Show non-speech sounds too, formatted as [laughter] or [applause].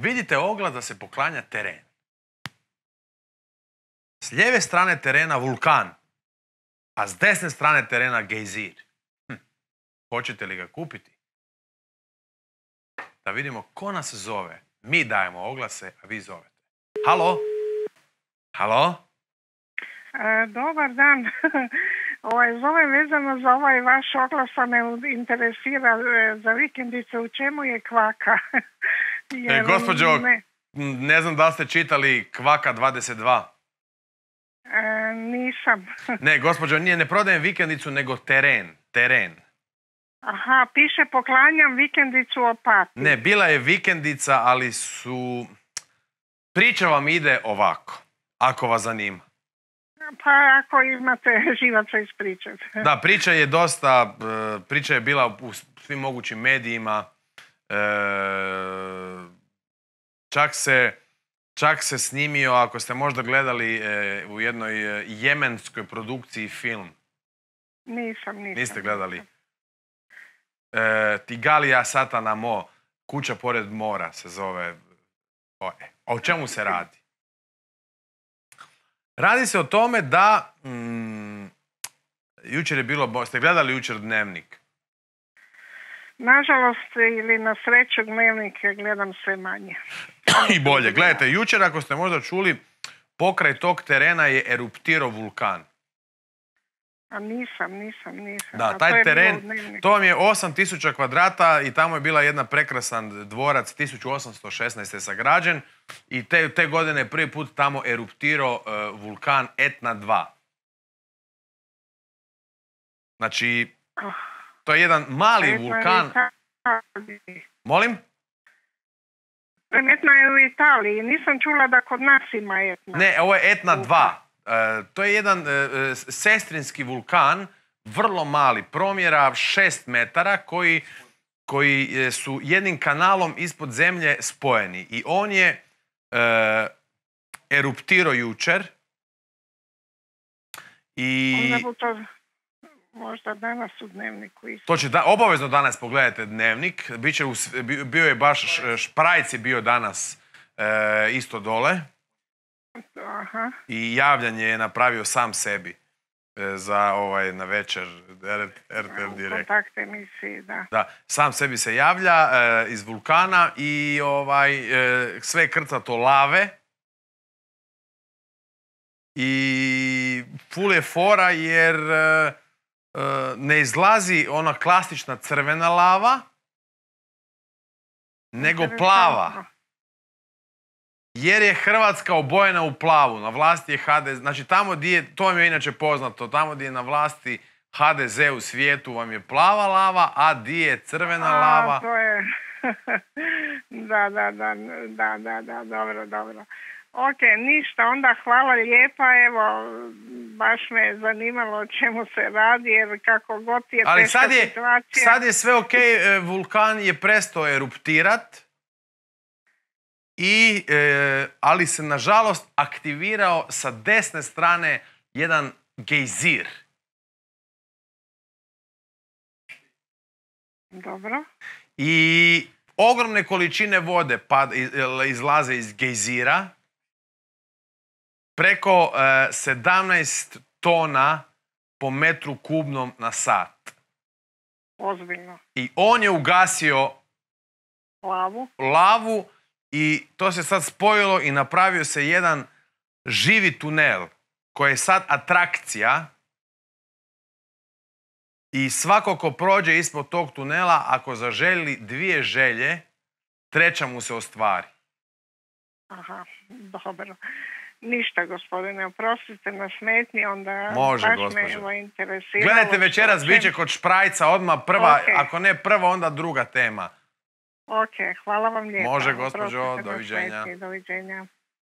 vidite oglas da se poklanja teren. S lijeve strane terena vulkan, a s desne strane terena gejzir. Hm. Hoćete li ga kupiti? Da vidimo ko nas zove. Mi dajemo oglase, a vi zovete. Halo? Halo? E, dobar dan. [laughs] Ovaj, zovem vezano za ovaj vaš oglas, a me interesira e, za vikendice, u čemu je kvaka? [laughs] E, gospođo, ono, ne... znam da ste čitali Kvaka 22. E, nisam. [laughs] ne, gospođo, nije, ne prodajem vikendicu, nego teren. Teren. Aha, piše poklanjam vikendicu opati. Ne, bila je vikendica, ali su... Priča vam ide ovako, ako vas zanima. Pa ako imate živaca priče [laughs] Da, priča je dosta, e, priča je bila u svim mogućim medijima, e, Čak se, čak se snimio, ako ste možda gledali e, u jednoj e, jemenskoj produkciji film. Nisam, nisam. Niste gledali. E, Tigalija Satana Mo, kuća pored mora se zove. O, o čemu se radi? Radi se o tome da... Mm, jučer je bilo... Ste gledali jučer dnevnik? Nažalost ili na sreću dnevnike gledam sve manje. [clears throat] I bolje. Gledajte, jučer ako ste možda čuli, pokraj tog terena je eruptirao vulkan. A nisam, nisam, nisam. Da, taj teren, to vam je 8000 kvadrata i tamo je bila jedna prekrasan dvorac, 1816. je sagrađen i te, te godine prvi put tamo eruptirao e, vulkan Etna 2. Znači, ah. To je jedan mali vulkan. Molim? Etna je u Italiji. Nisam čula da kod nas ima Etna. Ne, ovo je Etna 2. E, to je jedan e, e, sestrinski vulkan, vrlo mali, promjera 6 metara, koji, koji su jednim kanalom ispod zemlje spojeni. I on je e, jučer. I možda danas u dnevniku isto. To će da, obavezno danas pogledajte dnevnik. Biće bio je baš, Šprajc je bio danas e, isto dole. Aha. I javljanje je napravio sam sebi e, za ovaj na večer RTL Direkt. Kontakt emisiji, da. da. Sam sebi se javlja e, iz vulkana i ovaj sve krca to lave. I ful je fora jer E, ne izlazi ona klasična crvena lava, nego plava. Jer je Hrvatska obojena u plavu, na vlasti je HDZ, znači tamo gdje je, to vam je inače poznato, tamo gdje je na vlasti HDZ u svijetu vam je plava lava, a gdje je crvena lava? [laughs] da, da, da, da, da, da, dobro, dobro. Ok, ništa, onda hvala lijepa, evo, baš me je zanimalo o čemu se radi, jer kako god je Ali teška sad je, situacija... sad je sve ok, e, vulkan je prestao eruptirat, i, e, ali se nažalost aktivirao sa desne strane jedan gejzir. Dobro. I ogromne količine vode izlaze iz gejzira. Preko 17 e, tona po metru kubnom na sat. Ozbiljno. I on je ugasio lavu. lavu i to se sad spojilo i napravio se jedan živi tunel koji je sad atrakcija i svako ko prođe ispod tog tunela, ako zaželi dvije želje, treća mu se ostvari. Aha, dobro. Ništa, gospodine, oprostite na smetni, onda Može, baš me me interesira. Gledajte, večeras bit će kod Šprajca odmah prva, ako ne prva, onda druga tema. Ok, hvala vam lijepo. Može, gospođo, doviđenja. doviđenja.